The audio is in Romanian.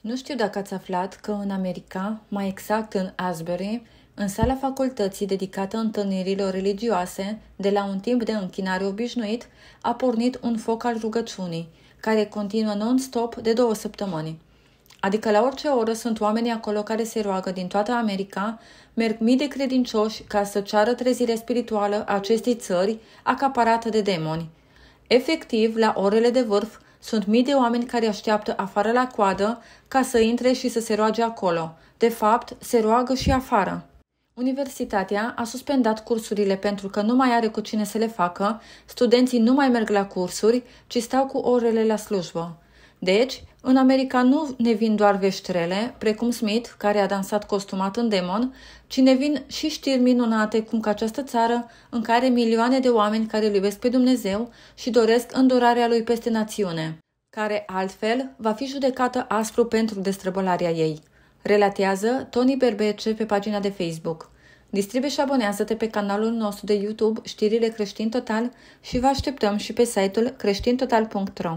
Nu știu dacă ați aflat că în America, mai exact în Asbury, în sala facultății dedicată întâlnirilor religioase, de la un timp de închinare obișnuit, a pornit un foc al rugăciunii, care continuă non-stop de două săptămâni. Adică la orice oră sunt oameni acolo care se roagă din toată America, merg mii de credincioși ca să ceară trezire spirituală a acestei țări acaparată de demoni. Efectiv, la orele de vârf, sunt mii de oameni care așteaptă afară la coadă ca să intre și să se roage acolo. De fapt, se roagă și afară. Universitatea a suspendat cursurile pentru că nu mai are cu cine să le facă, studenții nu mai merg la cursuri, ci stau cu orele la slujbă. Deci, în America nu ne vin doar veștrele, precum Smith, care a dansat costumat în demon, ci ne vin și știri minunate cum că această țară, în care milioane de oameni care îl iubesc pe Dumnezeu și doresc îndurarea lui peste națiune care altfel va fi judecată aspru pentru destrăbălarea ei. Relatează Tony Berbece pe pagina de Facebook. Distribuie și abonează-te pe canalul nostru de YouTube Știrile Creștin Total și vă așteptăm și pe site-ul creștintotal.ro.